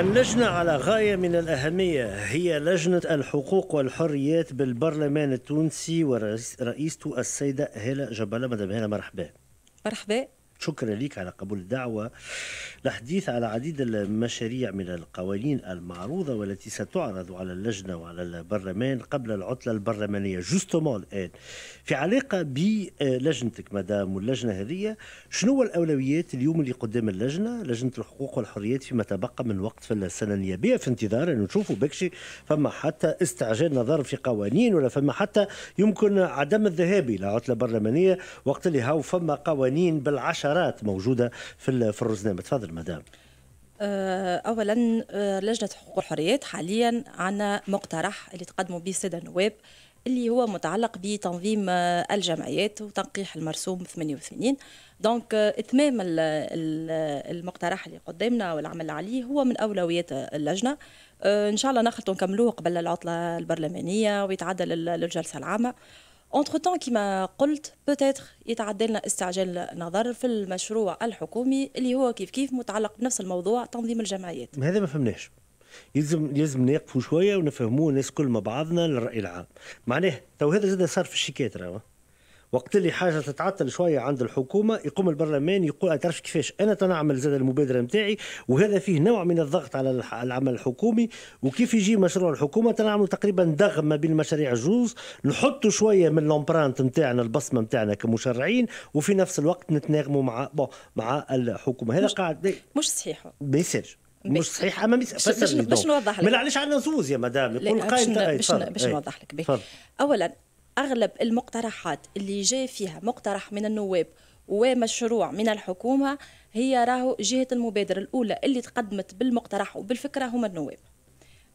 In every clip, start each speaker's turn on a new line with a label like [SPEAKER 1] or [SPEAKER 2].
[SPEAKER 1] اللجنة على غاية من الأهمية هي لجنة الحقوق والحريات بالبرلمان التونسي ورئيسته السيدة هلا جبالة مدام هلا مرحبا مرحبا شكرا لك على قبول الدعوة الحديث على عديد المشاريع من القوانين المعروضة والتي ستعرض على اللجنة وعلى البرلمان قبل العطلة البرلمانية جوستومون الآن في علاقة بلجنتك مدام واللجنة هذه شنو الأولويات اليوم اللي قدام اللجنة لجنة الحقوق والحريات فيما تبقى من وقت في السنة النيابية في انتظار أن نشوفوا بكشي فما حتى استعجال نظر في قوانين ولا فما حتى يمكن عدم الذهاب إلى عطلة برلمانية وقت اللي هاو فما قوانين بالعشرة اشارات موجوده في الرزنامه تفضل مدام
[SPEAKER 2] آه، اولا آه، لجنه حقوق الحريات حاليا عندنا مقترح اللي تقدموا به الساده النواب اللي هو متعلق بتنظيم آه، الجمعيات وتنقيح المرسوم 88 دونك اتمام المقترح اللي قدامنا والعمل عليه هو من اولويات اللجنه ان شاء الله ناخذ نكملوه قبل العطله البرلمانيه ويتعدل للجلسه العامه اونتر تون كيما قلت بوتيتر يتعدلنا استعجال النظر في المشروع الحكومي اللي هو كيف كيف متعلق بنفس الموضوع تنظيم الجمعيات
[SPEAKER 1] هذا ما فهمناش يلزم يلزم نقفوا شويه ونفهموا الناس كل مع بعضنا للراي العام معناه تو هذا زاد صار في الشيكات راه وقت اللي حاجه تتعطل شويه عند الحكومه يقوم البرلمان يقول تعرف كيفاش انا تنعمل زاد المبادره نتاعي وهذا فيه نوع من الضغط على العمل الحكومي وكيف يجي مشروع الحكومه تنعمل تقريبا دغم ما بين المشاريع الجوز نحطوا شويه من لومبرانت نتاعنا البصمه نتاعنا كمشرعين وفي نفس الوقت نتناغموا مع مع الحكومه هذا قاعد مش صحيح ما مش صحيح اما باش نوضح لك ما علاش عندنا زوز يا مدام يقول قايل باش إيه، نوضح لك
[SPEAKER 2] اولا اغلب المقترحات اللي جاء فيها مقترح من النواب ومشروع من الحكومه هي راهو جهه المبادره الاولى اللي تقدمت بالمقترح وبالفكره هما النواب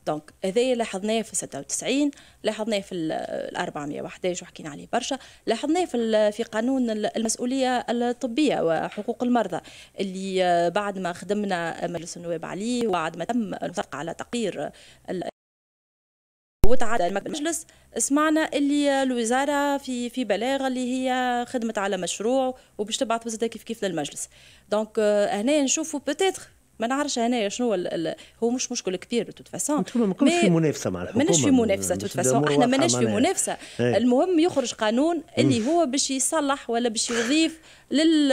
[SPEAKER 2] دونك هذايا لاحظناه في 96 لاحظناه في ال 411 وحكينا عليه برشا لاحظناه في في قانون المسؤوليه الطبيه وحقوق المرضى اللي بعد ما خدمنا مجلس النواب عليه وبعد ما تم المصدق على تقرير وتعدى المجلس سمعنا اللي الوزاره في في بلاغ اللي هي خدمت على مشروع وباش تبعث وزادة كيف كيف للمجلس دونك آه، هنا نشوفوا بوتيتر ما نعرفش هنا شنو ال ال هو مش مشكل كبير توت فاسون ما ما في منافسه مع الحكومه ماناش في منافسه توت فاسون احنا ماناش في منافسه هي. إيه. المهم يخرج قانون اللي هو باش يصلح ولا باش يضيف لل...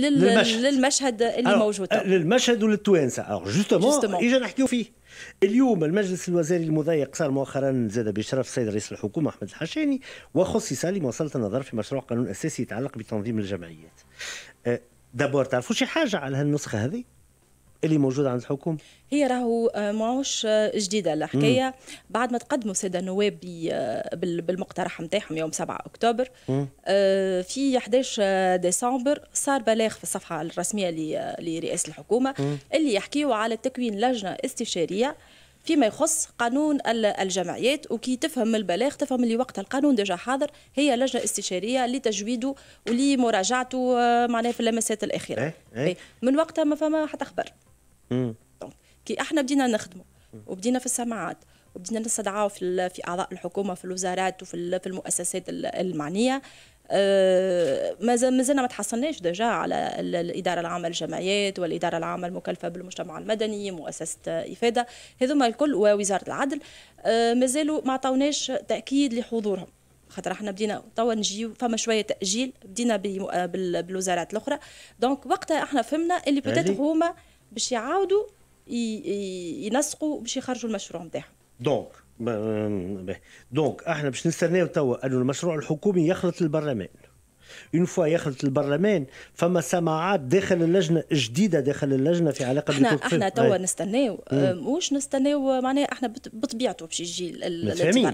[SPEAKER 2] لل... للمشهد اللي موجود
[SPEAKER 1] للمشهد وللتوانسه جوستومون اجا نحكيو فيه اليوم المجلس الوزاري المضيق صار مؤخرا زاد بشرف السيد رئيس الحكومه احمد الحشاني وخصص لمواصله النظر في مشروع قانون اساسي يتعلق بتنظيم الجمعيات أه، دابور تعرفوا شي حاجه على هالنسخه هذه اللي موجود عند الحكم
[SPEAKER 2] هي راهو آه، معوش آه، جديده الحكايه مم. بعد ما تقدموا سيدة النواب آه، بالمقترح نتاعهم يوم 7 اكتوبر في 11 ديسمبر صار بلاغ في الصفحه الرسميه لرئاسه الحكومه مم. اللي يحكيوا على تكوين لجنه استشاريه فيما يخص قانون الجمعيات وكي تفهم البلاغ تفهم اللي وقت القانون ديجا حاضر هي لجنه استشاريه لتجويده ولمراجعته معناها في اللمسات الاخيره إيه، إيه. إيه. من وقتها ما فما حتى خبر دونك كي احنا بدينا نخدمه وبدينا في السماعات وبدينا نستدعاو في في اعضاء الحكومه في الوزارات وفي في المؤسسات المعنيه أه مازلنا ما تحصلناش ديجا على الاداره العامه للجمعيات والاداره العامه المكلفه بالمجتمع المدني مؤسسه افاده هذوما الكل ووزاره العدل أه مازالوا ما عطاوناش تاكيد لحضورهم خاطر احنا بدينا توا نجيو فما شويه تاجيل بدينا بالوزارات الاخرى دونك وقتها احنا فهمنا اللي بدات هما باش يعاودوا ينسقوا باش يخرجوا المشروع نتاعهم
[SPEAKER 1] دونك دونك احنا باش نستناو توا انه المشروع الحكومي يخلط البرلمان اون فوا يخلط البرلمان فما سماعات داخل اللجنه جديده داخل اللجنه في علاقه احنا احنا توا
[SPEAKER 2] نستناو مش نستناو معناها احنا بطبيعته باش يجي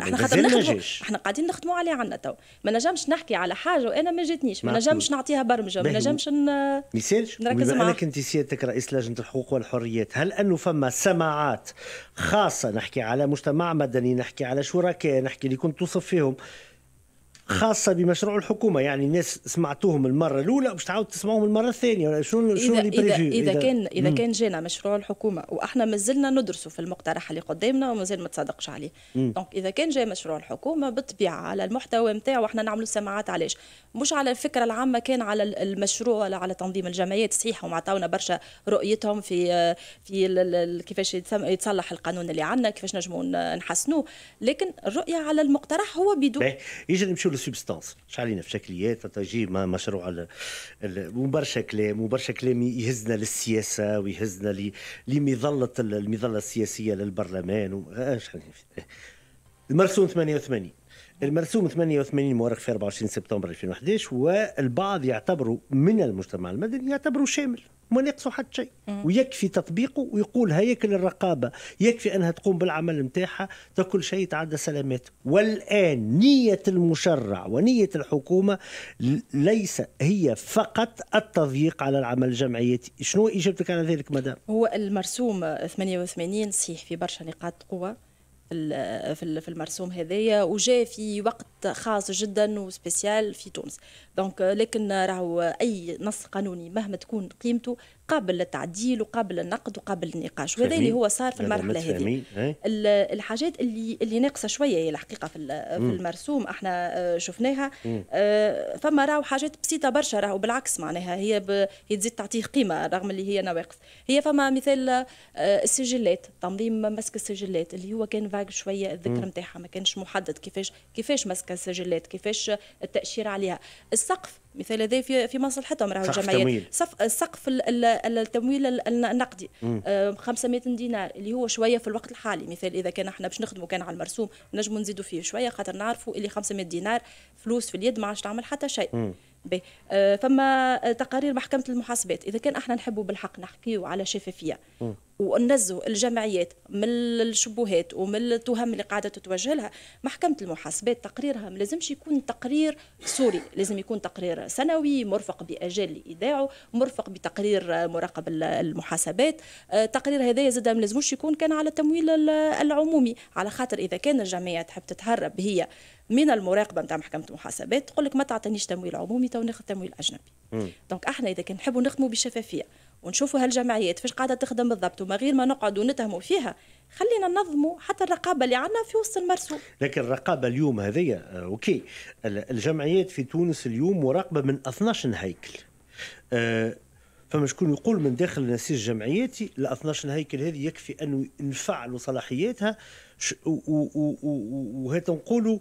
[SPEAKER 2] احنا خاطر نخدموا احنا قاعدين نخدموا عليه عندنا توا ما نجمش نحكي على حاجه وانا ما جاتنيش ما نجمش نعطيها برمجه ما نجمش ن...
[SPEAKER 1] نركز معاها انك انت سيادتك رئيس لجنه الحقوق والحريات هل انه فما سماعات خاصه نحكي على مجتمع مدني نحكي على شركاء نحكي اللي كنت توصف فيهم خاصه بمشروع الحكومه يعني الناس سمعتوهم المره الاولى باش تعاود تسمعوهم المره الثانيه ولا شنو شنو اللي إذا, إذا, اذا كان اذا كان
[SPEAKER 2] جانا مشروع الحكومه واحنا مازلنا ندرسه في المقترح اللي قدامنا ومازال ما تصدقش عليه دونك اذا كان جاي مشروع الحكومه بالطبيعه على المحتوى نتاعو وإحنا نعملوا سماعات علاش مش على الفكره العامه كان على المشروع ولا على تنظيم الجمعيات صحيح هم عطاونا برشا رؤيتهم في في كيفاش يتصلح القانون اللي عندنا كيفاش نجموا نحسنوه لكن الرؤيه على المقترح هو بدون
[SPEAKER 1] يجي نمشيو لو سوبستانس شحال علينا في شكليات تجي مشروع ال... ال... وبرشا كلام وبرشا كلام يهزنا للسياسه ويهزنا لمظله المظله السياسيه للبرلمان و... المرسوم 88 المرسوم 88 مؤرخ في 24 سبتمبر 2011 والبعض يعتبروا من المجتمع المدني يعتبروا شامل وما ناقصه حتى شيء ويكفي تطبيقه ويقول هيكل الرقابه يكفي انها تقوم بالعمل نتاعها كل شيء يتعدى سلامات والان نيه المشرع ونيه الحكومه ليس هي فقط التضييق على العمل الجمعياتي شنو اجابتك على ذلك مدام
[SPEAKER 2] هو المرسوم 88 صحيح في برشا نقاط قوه في المرسوم هذايا وجاء في وقت خاص جدا وسبيسيال في تونس دونك لكن راهو اي نص قانوني مهما تكون قيمته قابل للتعديل وقابل للنقد وقابل للنقاش وهذا اللي هو صار في المرحله هذه إيه؟ الحاجات اللي اللي ناقصه شويه هي الحقيقه في المرسوم احنا آه، شفناها آه، فما راهو حاجات بسيطه برشا راهو بالعكس معناها هي ب... هي تزيد تعطيه قيمه رغم اللي هي نواقص هي فما مثال آه، السجلات تنظيم مسك السجلات اللي هو كان فاق شويه الذكر نتاعها ما كانش محدد كيفاش كيفاش مسك السجلات كيفاش التاشير عليها السقف مثال هذا في في مصلحتهم راهو الجمعيات سقف التمويل النقدي 500 آه، دينار اللي هو شويه في الوقت الحالي مثال اذا كان احنا باش نخدموا كان على المرسوم نجموا نزيدوا فيه شويه خاطر نعرفوا اللي 500 دينار فلوس في اليد ما عادش تعمل حتى شيء بي. آه، فما آه، تقارير محكمه المحاسبات اذا كان احنا نحبوا بالحق نحكيو على شفافيه وننزوا الجمعيات من الشبهات ومن التهم اللي قاعده تتوجه لها محكمه المحاسبات تقريرها ما لازمش يكون تقرير سوري لازم يكون تقرير سنوي مرفق باجال لايداعه مرفق بتقرير مراقب المحاسبات آه، تقرير هذايا زاد ما لازموش يكون كان على التمويل العمومي على خاطر اذا كان الجمعيه تحب تتهرب هي من المراقبه نتاع محكمه المحاسبات تقول لك ما تعطينيش تمويل عمومي تو ناخذ تمويل اجنبي دونك احنا اذا كان نحبوا نخدموا بشفافيه ونشوفوا هالجمعيات فاش قاعده تخدم بالضبط وما غير ما نقعدوا نتهموا فيها خلينا ننظموا حتى الرقابه اللي عندنا في وسط المرسوم
[SPEAKER 1] لكن الرقابه اليوم هذيا آه، اوكي الجمعيات في تونس اليوم مراقبه من 12 هيكل أه فما شكون يقول من داخل نسيج جمعياتي ال 12 هيكل هذه يكفي انه نفعلوا صلاحياتها وهذا نقولوا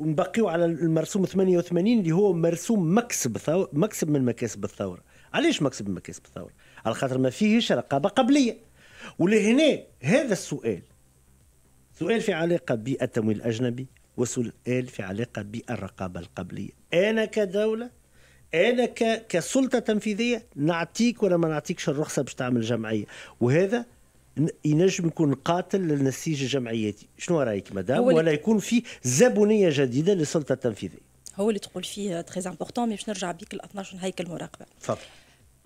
[SPEAKER 1] ونبقيو آه، آه، على المرسوم 88 اللي هو مرسوم مكسب ثور مكسب من مكاسب الثوره علاش مكسب من مكاسب الثوره على خاطر ما فيهش رقابه قبليه ولهنا هذا السؤال سؤال في علاقه بالتمويل الاجنبي وسؤال في علاقه بالرقابه القبليه انا كدوله انا كسلطه تنفيذيه نعطيك ولا ما نعطيكش الرخصه باش تعمل جمعيه وهذا ينجم يكون قاتل للنسيج الجمعياتي شنو رايك مدام ولا يكون في زبونيه جديده للسلطه التنفيذيه
[SPEAKER 2] هو اللي تقول فيه تري امبورتون مي باش نرجع بيك ل 12 هيكل مراقبه تفضل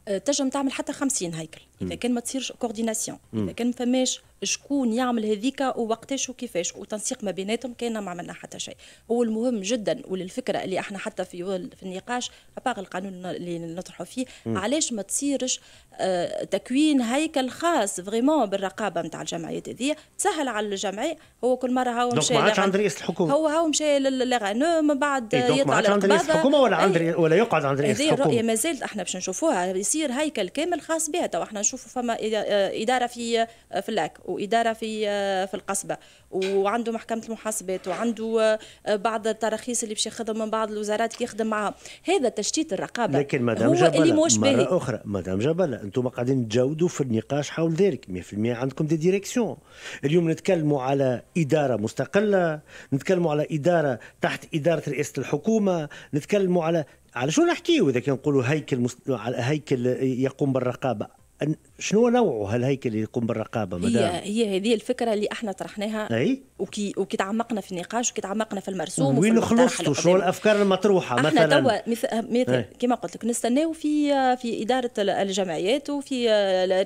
[SPEAKER 2] أه، تنجم تعمل حتى 50 هيكل اذا كان ما تصيرش كورديناسيون اذا كان ما فماش شكون يعمل هذيك ووقتاش وكيفاش وتنسيق ما بيناتهم كان ما عملنا حتى شيء هو المهم جدا وللفكره اللي احنا حتى في في النقاش باغ القانون اللي نطرحه فيه علاش ما تصيرش آه تكوين هيكل خاص فريمون بالرقابه نتاع الجمعيات هذيا تسهل على الجمعيه هو كل مره هاو مشى دونك ما عادش عند
[SPEAKER 1] رئيس الحكومه هو
[SPEAKER 2] هاو مشى للغانو من بعد إيه، ما يطلع عند رئيس الحكومه ولا عند
[SPEAKER 1] إيه. ولا يقعد عند رئيس الحكومه الرؤيه ما
[SPEAKER 2] زالت احنا باش نشوفوها يصير هيكل كامل خاص بها تو احنا نشوفوا فما آه، اداره في في اللاك واداره في آه، في القصبه وعنده محكمه المحاسبات وعنده آه، بعض التراخيص اللي باش ياخذهم من بعض الوزارات يخدم معاهم هذا تشتيت الرقابه لكن مدام جبل مرة
[SPEAKER 1] اخرى مدام جبل انتم قاعدين تجاودوا في النقاش حول ذلك 100% عندكم دي ديريكسيون اليوم نتكلموا على اداره مستقله نتكلموا على اداره تحت اداره رئاسه الحكومه نتكلموا على على شو نحكيه اذا كان نقولوا هيكل مست... هيكل يقوم بالرقابه شنو نوعه هالهيكل اللي يقوم بالرقابه مدام هي
[SPEAKER 2] هي هذه الفكره اللي احنا طرحناها اي وكي وكي تعمقنا في النقاش وكي تعمقنا في المرسوم وين خلصتوا شنو
[SPEAKER 1] الافكار المطروحه احنا مثلا توا
[SPEAKER 2] مثل كما قلت لك نستناو في في اداره الجمعيات وفي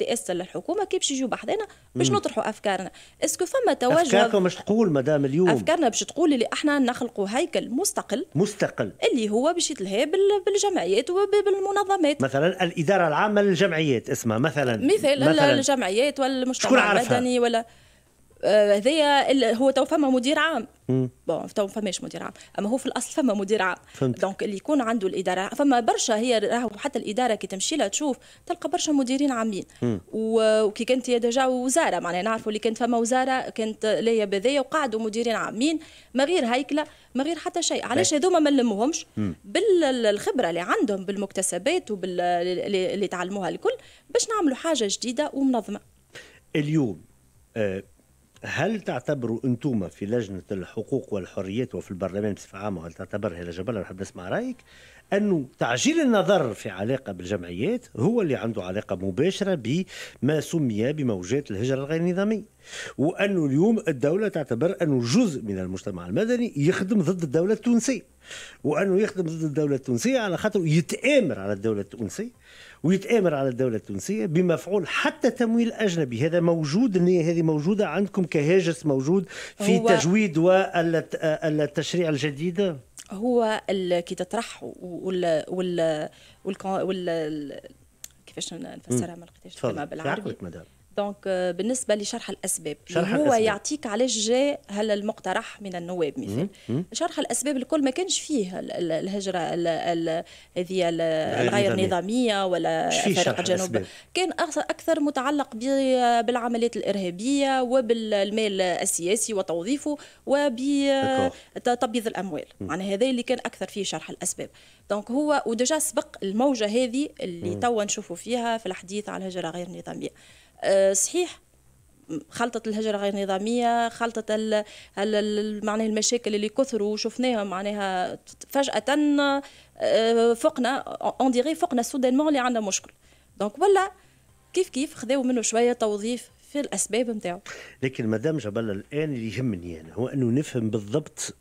[SPEAKER 2] رئاسه الحكومه كيفاش يجوا يجيو بحذانا باش نطرحوا افكارنا اسكو فما توجه افكاركم
[SPEAKER 1] باش تقول مدام اليوم افكارنا
[SPEAKER 2] باش تقول اللي احنا نخلقوا هيكل مستقل مستقل اللي هو باش يتلهى بالجمعيات وبالمنظمات
[SPEAKER 1] مثلا الاداره العامه للجمعيات اسمها مثلا مثال مثلا
[SPEAKER 2] الجمعيات ولا المجتمع المدني ولا هذايا آه، هو تو فما مدير عام بون تو فماش مدير عام اما هو في الاصل فما مدير عام دونك اللي يكون عنده الاداره فما برشا هي راهو حتى الاداره كي تمشي لها تشوف تلقى برشا مديرين عامين وكي كانت ديجا وزاره معناها نعرفوا اللي كانت فما وزاره كانت ليا بذية وقعدوا مديرين عامين ما غير هيكله ما غير حتى شيء علاش هذوما ما نلموهمش بالخبره اللي عندهم بالمكتسبات وبال اللي تعلموها الكل باش نعملوا حاجه جديده ومنظمه
[SPEAKER 1] اليوم آه هل تعتبروا انتم في لجنه الحقوق والحريات وفي البرلمان بصفه عامه هل تعتبرها لجنه جبل نحب نسمع رايك انه تعجيل النظر في علاقه بالجمعيات هو اللي عنده علاقه مباشره بما سمي بموجات الهجره الغير نظاميه وانه اليوم الدوله تعتبر انه جزء من المجتمع المدني يخدم ضد الدوله التونسيه وانه يخدم ضد الدوله التونسيه على خاطر يتامر على الدوله التونسيه ويتآمر على الدولة التونسية بمفعول حتى تمويل أجنبي هذا موجود النية هذه موجودة عندكم كهاجس موجود في هو تجويد والتشريع الجديد
[SPEAKER 2] هو كي تطرح وال وال, وال... وال... كيفاش نفسرها ما لقيتهاش بالعربي مدام دونك euh, بالنسبه لشرح الاسباب شرح هو الأسباب. يعطيك علاش جاء هل المقترح من النواب مثال شرح الاسباب الكل ما كانش فيه الهجره هذه الغير نظاميه ولا فرق الجنوب كان اكثر متعلق بالعمليات الارهابيه وبالمال السياسي وتوظيفه وبتبييض الاموال معناها هذا اللي كان اكثر فيه شرح الاسباب دونك هو ودجا سبق الموجه هذه اللي توا نشوفوا فيها في الحديث على الهجره غير نظاميه آه، صحيح خلطة الهجرة غير نظامية خلطة معناها المشاكل اللي كثروا وشفناها معناها فجأة آه، فقنا اون ديغي فقنا سودانمون اللي عندنا مشكل دونك ولا كيف كيف خذاو منه شوية توظيف في الاسباب نتاعو
[SPEAKER 1] لكن مدام جبل الان اللي يهمني انا هو انه نفهم بالضبط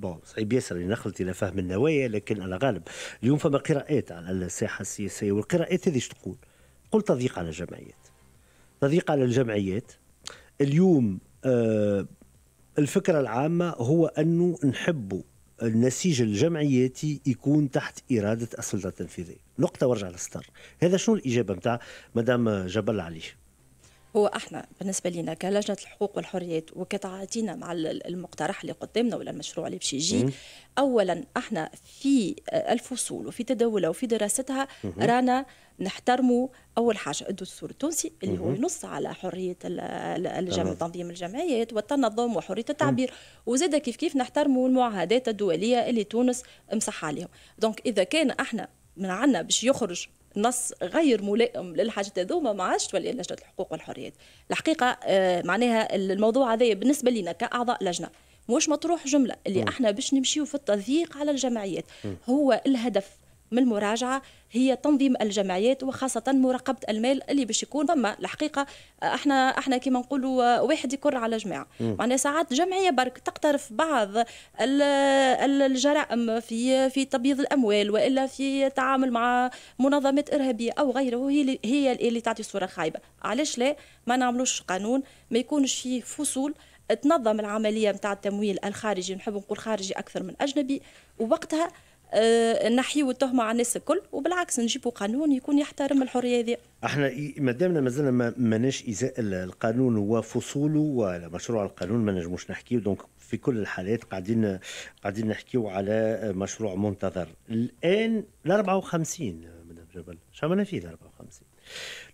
[SPEAKER 1] بون صعيب ياسر نخلط الى فهم النوايا لكن على غالب اليوم فما قراءات على الساحه السياسيه والقراءات هذه تقول قل تضييق على الجمعيات تضييق على الجمعيات اليوم آه، الفكرة العامة هو أنه نحبوا النسيج الجمعياتي يكون تحت إرادة السلطة التنفيذية نقطة وارجع للستار هذا شنو الإجابة متاع مدام جبل عليه
[SPEAKER 2] هو احنا بالنسبه لنا كلجنه الحقوق والحريات وكتعاطينا مع المقترح اللي قدامنا ولا المشروع اللي باش يجي اولا احنا في آه، الفصول وفي تداولها وفي دراستها رانا نحترموا اول حاجه الدستور التونسي اللي هو ينص على حريه الجمع تنظيم الجمعيات والتنظم وحريه التعبير وزاد كيف كيف نحترموا المعاهدات الدوليه اللي تونس مسحه عليهم دونك اذا كان احنا من عنا باش يخرج نص غير ملائم للحاجات هذوما ما عادش تولي لجنه الحقوق والحريات الحقيقه آه، معناها الموضوع هذا بالنسبه لنا كاعضاء لجنه مش مطروح جمله اللي م. احنا باش نمشيو في التضييق على الجمعيات م. هو الهدف من المراجعه هي تنظيم الجمعيات وخاصه مراقبه المال اللي باش يكون فما الحقيقه احنا احنا كيما نقولوا واحد يكر على جماعه معناها ساعات جمعيه برك تقترف بعض الجرائم في في تبييض الاموال والا في تعامل مع منظمات ارهابيه او غيره هي هي اللي تعطي صوره خايبه علاش لا ما نعملوش قانون ما يكونش فيه فصول تنظم العمليه نتاع التمويل الخارجي نحب نقول خارجي اكثر من اجنبي ووقتها آه، نحيو التهمه على الناس الكل وبالعكس نجيبوا قانون يكون يحترم الحريه هذه
[SPEAKER 1] احنا ما دامنا مازلنا ما ماناش ازاء القانون وفصوله ومشروع القانون ما نجموش نحكيه دونك في كل الحالات قاعدين قاعدين نحكيو على مشروع منتظر الان ال 54 مدام جبل عملنا فيه ال 54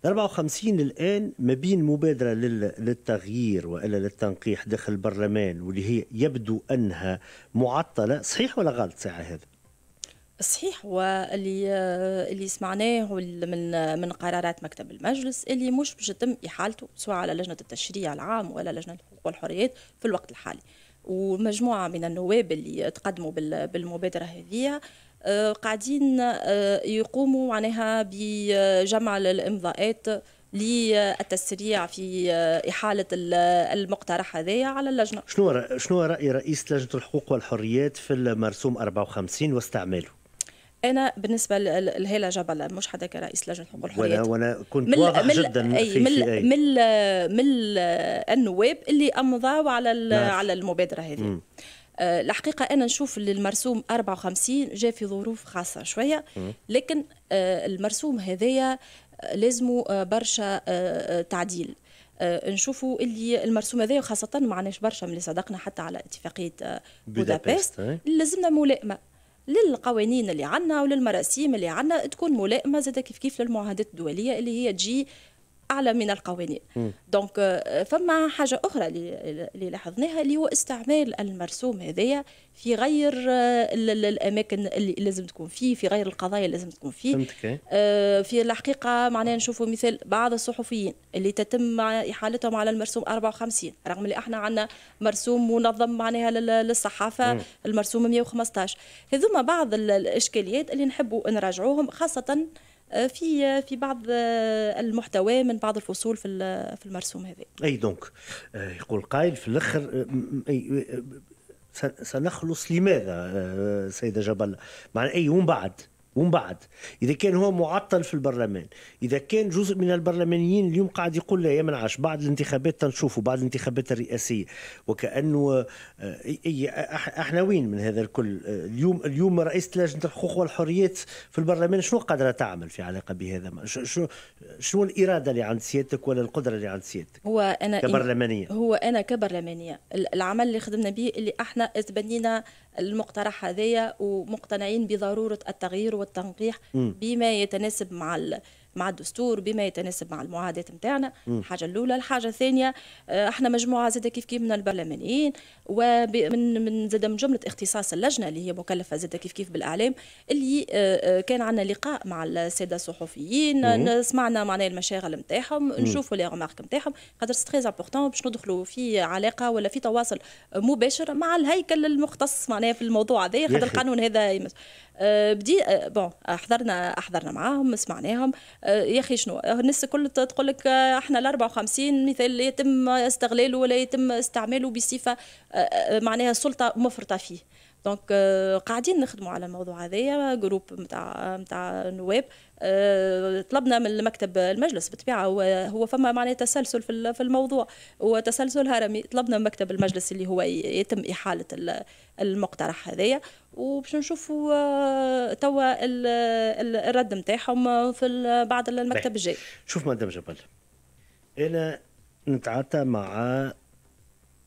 [SPEAKER 1] ال 54 الان ما بين مبادره للتغيير والا للتنقيح داخل البرلمان واللي هي يبدو انها معطله صحيح ولا غلط ساعه هذا
[SPEAKER 2] صحيح واللي اللي سمعناه من من قرارات مكتب المجلس اللي مش باش يتم احالته سواء على لجنه التشريع العام ولا لجنه الحقوق والحريات في الوقت الحالي ومجموعه من النواب اللي تقدموا بالمبادره هذه آه، قاعدين آه، يقوموا معناها بجمع الامضاءات للتسريع في آه، إحالة المقترح هذايا على اللجنة
[SPEAKER 1] شنو شنو رأي رئيس لجنة الحقوق والحريات في المرسوم 54 واستعماله؟
[SPEAKER 2] انا بالنسبه لهيلا جبل مش حدا كرئيس لجنه حقوق الحريات وانا
[SPEAKER 1] وانا كنت من واضح من جدا أي في من في أي.
[SPEAKER 2] من النواب اللي امضوا على نعم. على المبادره هذه الحقيقة آه، أنا نشوف المرسوم 54 جاء في ظروف خاصة شوية لكن آه، المرسوم هذايا لازم آه، برشا تعديل نشوفوا اللي المرسوم هذايا وخاصة معناش برشا من اللي صدقنا حتى على اتفاقية
[SPEAKER 1] بودابست
[SPEAKER 2] لازمنا ملائمة للقوانين اللي عندنا وللمراسيم اللي عندنا تكون ملائمه زاد كيف كيف للمعاهدات الدوليه اللي هي تجي اعلى من القوانين دونك euh, فما حاجه اخرى اللي لاحظناها اللي هو استعمال المرسوم هذايا في غير آه، الاماكن اللي لازم تكون فيه في غير القضايا اللي لازم تكون فيه فهمتك آه، في الحقيقه معناها نشوفوا مثال بعض الصحفيين اللي تتم احالتهم على المرسوم 54 رغم اللي احنا عندنا مرسوم منظم معناها للصحافه المرسوم 115 هذوما بعض الاشكاليات اللي نحبوا نراجعوهم خاصه آه، في آه، في بعض آه، المحتوى من بعض الفصول في في المرسوم هذا
[SPEAKER 1] اي دونك يقول قائل في الاخر سنخلص لماذا سيدة جبل مع اي يوم بعد ومن بعد اذا كان هو معطل في البرلمان اذا كان جزء من البرلمانيين اليوم قاعد يقول لا يا منعش بعد الانتخابات تنشوفوا بعد الانتخابات الرئاسيه وكانه آه، احنا وين من هذا الكل آه، اليوم اليوم رئيسه لجنه الحقوق والحريات في البرلمان شنو قادره تعمل في علاقه بهذا شنو شنو الاراده اللي عند سيادتك ولا القدره اللي عند سيادتك
[SPEAKER 2] هو انا كبرلمانيه هو انا كبرلمانيه العمل اللي خدمنا به اللي احنا تبنينا المقترح هذايا ومقتنعين بضروره التغيير والتنقيح بما يتناسب مع مع الدستور بما يتناسب مع المعاهدات نتاعنا الحاجه الاولى الحاجه الثانيه آه، احنا مجموعه زاده كيف كيف من البرلمانيين ومن من زاده من جمله اختصاص اللجنه اللي هي مكلفه زاده كيف كيف بالاعلام اللي آه، آه، كان عندنا لقاء مع الساده الصحفيين سمعنا معنا المشاغل نتاعهم نشوفوا لي رمارك نتاعهم خاطر سي تري امبورطون باش ندخلوا في علاقه ولا في تواصل مباشر مع الهيكل المختص معناها في الموضوع هذا خاطر القانون هذا آه، بدي آه، بون احضرنا احضرنا معاهم سمعناهم آه، يا اخي شنو الناس الكل تقول لك احنا ال 54 مثال يتم استغلاله ولا يتم استعماله بصفه معناها السلطه مفرطه فيه دونك euh, قاعدين نخدموا على الموضوع هذايا جروب نتاع نتاع نواب آه، طلبنا من المكتب المجلس بالطبيعه هو هو فما معناه تسلسل في في الموضوع وتسلسل هرمي طلبنا من مكتب المجلس اللي هو يتم احاله المقترح هذايا وباش نشوفوا آه، توا الرد نتاعهم في بعد المكتب الجاي
[SPEAKER 1] شوف مدام جبل انا نتعاطى مع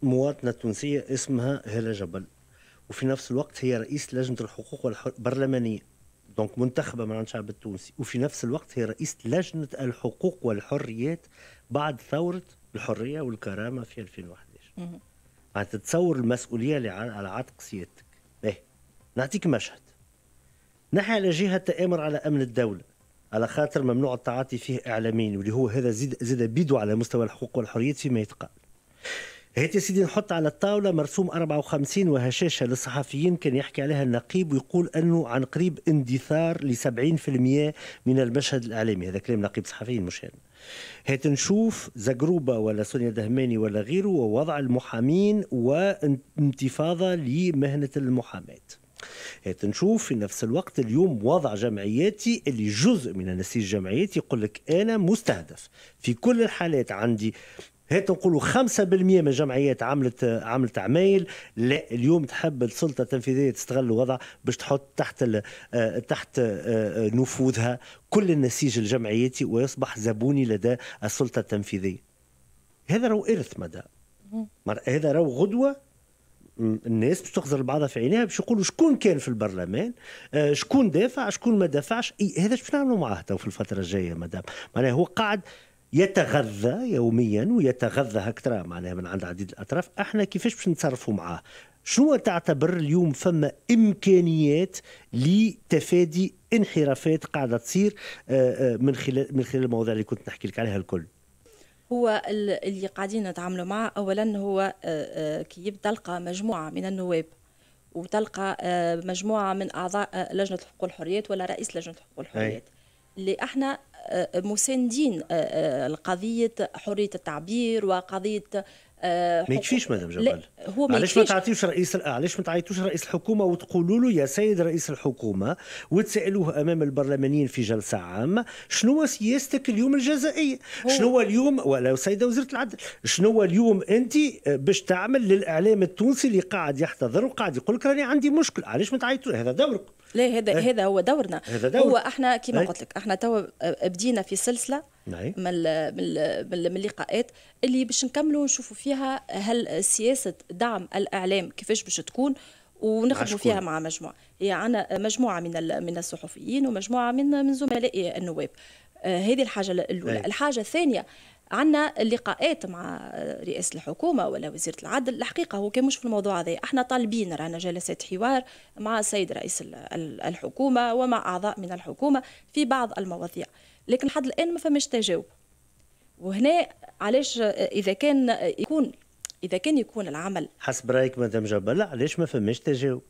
[SPEAKER 1] مواطنه تونسيه اسمها هلا جبل وفي نفس الوقت هي رئيس لجنه الحقوق البرلمانيه دونك منتخبه من الشعب التونسي وفي نفس الوقت هي رئيس لجنه الحقوق والحريات بعد ثوره الحريه والكرامه في 2011 معناتها تتصور المسؤوليه اللي على عاتق سيادتك باهي نعطيك مشهد نحن على جهه تامر على امن الدوله على خاطر ممنوع التعاطي فيه اعلاميا واللي هو هذا زيد زيد بيدو على مستوى الحقوق والحريات فيما يتقال هات يا سيدي نحط على الطاولة مرسوم 54 وهشاشة للصحفيين كان يحكي عليها النقيب ويقول أنه عن قريب اندثار ل 70% من المشهد الإعلامي هذا كلام نقيب صحفيين مش هنا هات نشوف زقروبة ولا سونيا دهماني ولا غيره ووضع المحامين وانتفاضة لمهنة المحاماة هات نشوف في نفس الوقت اليوم وضع جمعياتي اللي جزء من النسيج الجمعياتي يقول لك انا مستهدف في كل الحالات عندي هات نقولوا 5% من الجمعيات عملت عملت عمايل لا اليوم تحب السلطه التنفيذيه تستغل الوضع باش تحط تحت آه، تحت آه، آه، نفوذها كل النسيج الجمعياتي ويصبح زبوني لدى السلطه التنفيذيه هذا رو ارث مدى هذا رو غدوه الناس باش تخزر بعضها في عينيها باش يقولوا شكون كان في البرلمان شكون دافع شكون ما دافعش إيه هذا باش نعملوا معاه في الفتره الجايه مدام معناها هو قاعد يتغذى يوميا ويتغذى هكترا معناها من عند عديد الاطراف احنا كيفاش باش نتصرفوا معاه شنو تعتبر اليوم فما امكانيات لتفادي انحرافات قاعده تصير آه، آه، من خلال من خلال المواضيع اللي كنت نحكي لك عليها الكل
[SPEAKER 2] هو اللي قاعدين نتعاملوا معه اولا هو آه، كي تلقى مجموعه من النواب وتلقى مجموعه من اعضاء لجنه حقوق الحريات ولا رئيس لجنه حقوق الحريات اللي احنا مساندين آه، آه، لقضيه حريه التعبير وقضيه آه، ما يكفيش مدام جبل هو ما علاش ما تعطيوش
[SPEAKER 1] رئيس علاش ما تعيطوش رئيس الحكومه وتقولوا له يا سيد رئيس الحكومه وتسالوه امام البرلمانيين في جلسه عامه شنو سياستك اليوم الجزائيه شنو اليوم ولا سيده وزيره العدل شنو اليوم انت باش تعمل للاعلام التونسي اللي قاعد يحتضر وقاعد يقول لك راني عندي مشكل علاش ما تعيطوش هذا دورك
[SPEAKER 2] لا هذا هذا هو دورنا هذا دور. هو احنا كما قلت لك احنا توا بدينا في سلسله نعم. من من اللقاءات اللي باش نكملوا نشوفوا فيها هل سياسه دعم الاعلام كيفاش باش تكون ونخدموا فيها مع مجموعه يعني عندنا مجموعه من من الصحفيين ومجموعه من من زملائي النواب آه، هذه الحاجه الاولى نعم. الحاجه الثانيه عندنا اللقاءات مع رئاسه الحكومه ولا وزيره العدل الحقيقه هو كان مش في الموضوع هذا احنا طالبين رانا جلسات حوار مع السيد رئيس الحكومه ومع اعضاء من الحكومه في بعض المواضيع لكن لحد الان ما فماش تجاوب وهنا علاش اذا كان يكون اذا كان يكون العمل
[SPEAKER 1] حسب رايك مدام جبل علاش ما فماش تجاوب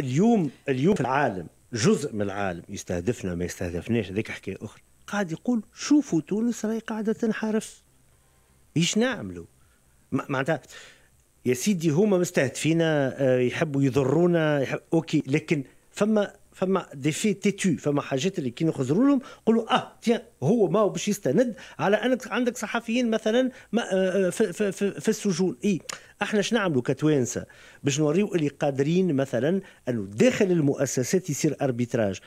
[SPEAKER 1] اليوم اليوم في العالم جزء من العالم يستهدفنا ما يستهدفناش هذيك حكايه اخرى قاعد يقول شوفوا تونس راهي قاعده تنحرف ايش نعملوا معناتها يا سيدي هما مستهدفينا آه، يحبوا يضرونا يحب اوكي لكن فما فما دي في تيتو فما حاجات اللي كي نخزروا لهم قولوا اه تيان هو ما هو باش يستند على انك عندك صحفيين مثلا آه، آه، في, في, في, في السجون اي احنا شنو نعملوا كتوانسه باش نوريو اللي قادرين مثلا انه داخل المؤسسات يصير اربيتراج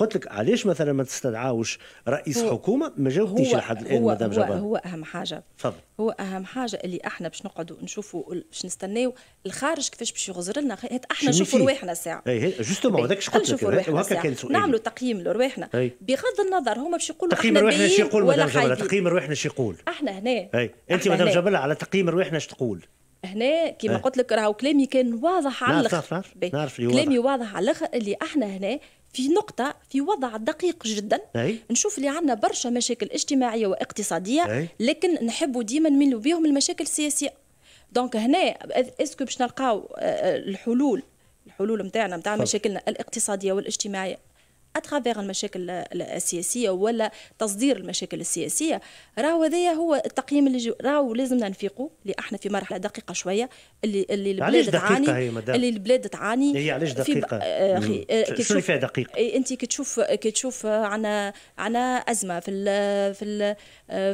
[SPEAKER 1] قلت لك علاش مثلا ما تستدعاوش رئيس هو حكومه ما جاوبتيش لحد الان مدام جبار هو
[SPEAKER 2] اهم حاجه تفضل هو اهم حاجه اللي احنا باش نقعدوا نشوفوا باش نستناو الخارج كيفاش باش يغزر لنا احنا نشوفوا رواحنا ساعه
[SPEAKER 1] اي جوستومون طيب، هذاك قلت لك كان سؤالي نعملوا
[SPEAKER 2] تقييم لرواحنا بغض النظر هما باش يقولوا تقييم رواحنا شي يقول مدام جبل تقييم
[SPEAKER 1] رواحنا شي يقول احنا هنا انت مدام جبل على تقييم رواحنا اش تقول
[SPEAKER 2] هنا كما إيه. قلت لك راهو كلامي كان واضح على الاخر
[SPEAKER 1] نعرف إيه، كلامي
[SPEAKER 2] واضح على الاخر اللي احنا هنا في نقطة في وضع دقيق جدا أي. نشوف اللي عندنا برشا مشاكل اجتماعية واقتصادية أي. لكن نحبوا ديما نميلوا بهم المشاكل السياسية دونك هنا اسكو باش نلقاو آه، آه، الحلول الحلول نتاعنا نتاع مشاكلنا الاقتصادية والاجتماعية اترافيغ المشاكل السياسيه ولا تصدير المشاكل السياسيه راهو هذايا هو التقييم اللي راهو لازمنا نفيقوا اللي احنا في مرحله دقيقه شويه اللي اللي البلاد تعاني هي اللي البلاد تعاني هي علاش دقيقه؟ آه، اخي آه، شو فيها
[SPEAKER 1] دقيقه؟
[SPEAKER 2] انت كي تشوف آه، كي تشوف عنا عنا ازمه في الـ في الـ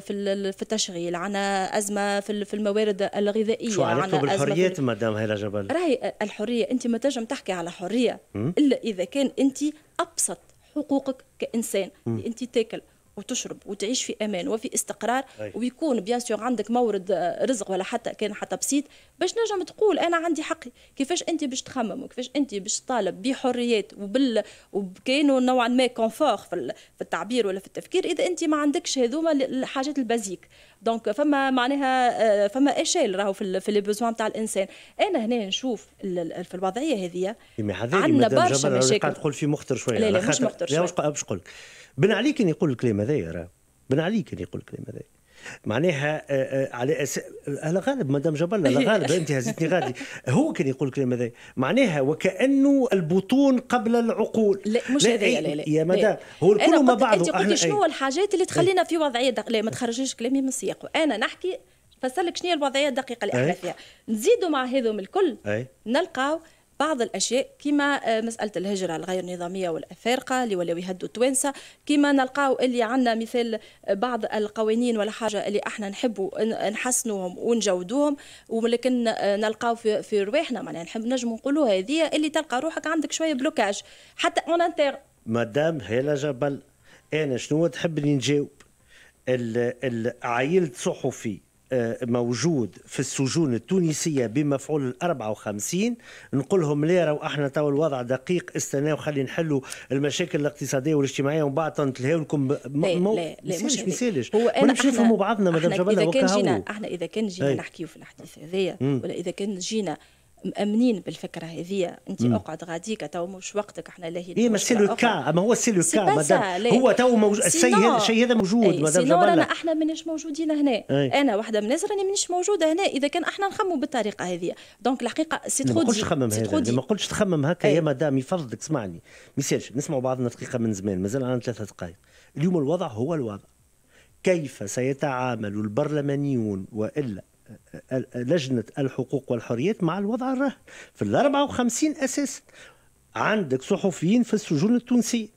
[SPEAKER 2] في, الـ في التشغيل عنا ازمه في, في الموارد الغذائيه شو علاقته بالحريات
[SPEAKER 1] مدام هلا جبل؟
[SPEAKER 2] راهي الحريه انت ما تنجم تحكي على حريه الا اذا كان انت ابسط حقوقك كانسان انت تاكل وتشرب وتعيش في امان وفي استقرار أي. ويكون بيان سور عندك مورد آه، رزق ولا حتى كان حتى بسيط باش نجم تقول انا عندي حقي كيفاش انت باش تخمم وكيفاش انت باش تطالب بحريات وبال وكانه نوعا ما كونفور في التعبير ولا في التفكير اذا انت ما عندكش هذوما الحاجات البازيك دونك فما معناها آه، فما اشال راهو في في لي بوزوان تاع الانسان انا هنا نشوف في الوضعيه هذه
[SPEAKER 1] عندنا برشا مشاكل تقول في مختر شويه لا لا مش مختر شويه باش نقول بن علي كان يقول الكلام هذايا راه بن علي كان يقول الكلام هذايا معناها آه، آه، على اساس على غالب مدام جبل على غالب انت هزتني غادي هو كان يقول الكلام هذا معناها وكانه البطون قبل العقول لا مش هذا لا, لا, يا مدام هو الكل ما بعضه انت قلت شنو
[SPEAKER 2] الحاجات اللي تخلينا في وضعيه لا ما تخرجيش كلامي من سياقه انا نحكي فسر لك شنو هي الوضعيه الدقيقه اللي احنا فيها نزيدوا مع هذوم الكل نلقاو بعض الاشياء كما آه، مساله الهجره الغير نظاميه والافارقه اللي ولاو يهدوا التوانسه كما نلقاو اللي عندنا مثال آه، بعض القوانين ولا حاجه اللي احنا نحبوا نحسنوهم ونجودوهم ولكن آه، نلقاو في, في رواحنا معناها نحب نجم نقولوا هذه اللي تلقى روحك عندك شويه بلوكاج حتى اون انتر
[SPEAKER 1] مدام هيلا جبل انا شنو تحبني نجاوب عائله صحفي آه، موجود في السجون التونسيه بمفعول ال 54 نقول لهم لا راهو احنا توا الوضع دقيق استناو وخلي نحلوا المشاكل الاقتصاديه والاجتماعيه ومن بعد نتلهاو لكم لا مو لا لا مش مثالش مش نفهموا بعضنا مدام جبلة
[SPEAKER 2] احنا اذا كان جينا إيه. نحكيو في الحديث هذايا ولا اذا كان جينا مامنين بالفكره هذه انت اقعد غاديك تو مش وقتك احنا لاهي اي ما سي لو كا
[SPEAKER 1] ما هو سي لو كا مادام هو تو موجود السي الشيء هذا موجود إيه، مادام رانا احنا
[SPEAKER 2] مانيش موجودين هنا أي. انا واحده من الناس راني مانيش موجوده هنا اذا كان احنا نخمموا بالطريقه هذه دونك الحقيقه سي ترو دي تخمم ما
[SPEAKER 1] قلتش تخمم هكا يا إيه. مدام يفرضك اسمعني ما نسمعوا بعضنا دقيقه من زمان مازال عندنا ثلاثه دقائق اليوم الوضع هو الوضع كيف سيتعامل البرلمانيون والا لجنة الحقوق والحريات مع الوضع الراهن في ال 54 أساس عندك صحفيين في السجون التونسية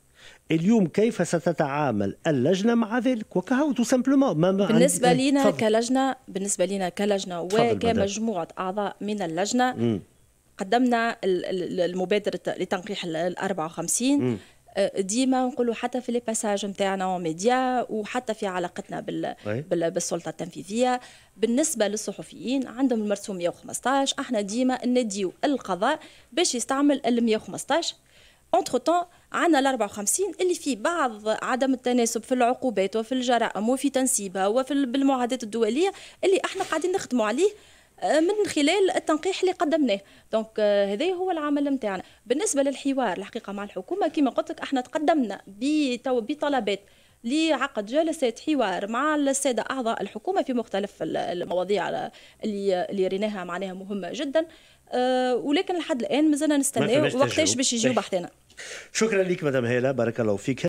[SPEAKER 1] اليوم كيف ستتعامل اللجنه مع ذلك وكهو تو سامبلومون بالنسبه إيه، لنا فضل.
[SPEAKER 2] كلجنه بالنسبه لنا كلجنه وكمجموعه اعضاء من اللجنه م. قدمنا المبادره لتنقيح ال 54 آه، ديما نقولوا حتى في لي باساج نتاعنا ميديا وحتى في علاقتنا بال... طيب. بال... بالسلطه التنفيذيه بالنسبه للصحفيين عندهم المرسوم 115 احنا ديما نديو القضاء باش يستعمل ال 115 اونتر تون عندنا ال 54 اللي في بعض عدم التناسب في العقوبات وفي الجرائم وفي تنسيبها وفي بالمعاهدات الدوليه اللي احنا قاعدين نخدموا عليه من خلال التنقيح اللي قدمناه دونك آه، هذا هو العمل نتاعنا بالنسبه للحوار الحقيقه مع الحكومه كما قلت لك احنا تقدمنا بطلبات لعقد جلسات حوار مع السادة أعضاء الحكومة في مختلف المواضيع اللي اللي ريناها معناها مهمة جدا آه، ولكن لحد الآن مازلنا نستناو وقتاش باش يجيو طيب. بحثنا
[SPEAKER 1] شكرا لك مدام هيلا بارك الله فيك